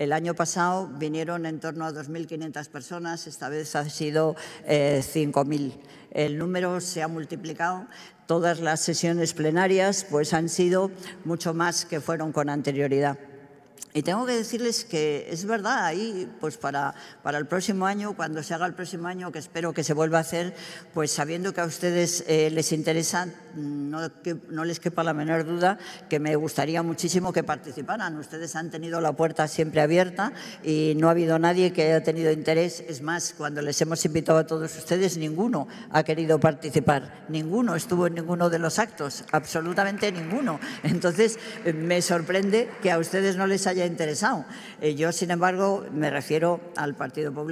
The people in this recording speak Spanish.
El año pasado vinieron en torno a 2.500 personas, esta vez ha sido 5.000. Eh, el número se ha multiplicado. Todas las sesiones plenarias pues, han sido mucho más que fueron con anterioridad. Y tengo que decirles que es verdad, ahí pues para, para el próximo año, cuando se haga el próximo año, que espero que se vuelva a hacer, pues sabiendo que a ustedes eh, les interesa no, les quepa la menor duda que me gustaría muchísimo que participaran. Ustedes han tenido la puerta siempre abierta y no ha habido nadie que haya tenido interés. Es más, cuando les hemos invitado a todos ustedes, ninguno ha querido participar. Ninguno estuvo en ninguno de los actos, absolutamente ninguno. Entonces, me sorprende que a ustedes no les haya interesado. Eh, yo, sin embargo, me refiero al Partido Popular.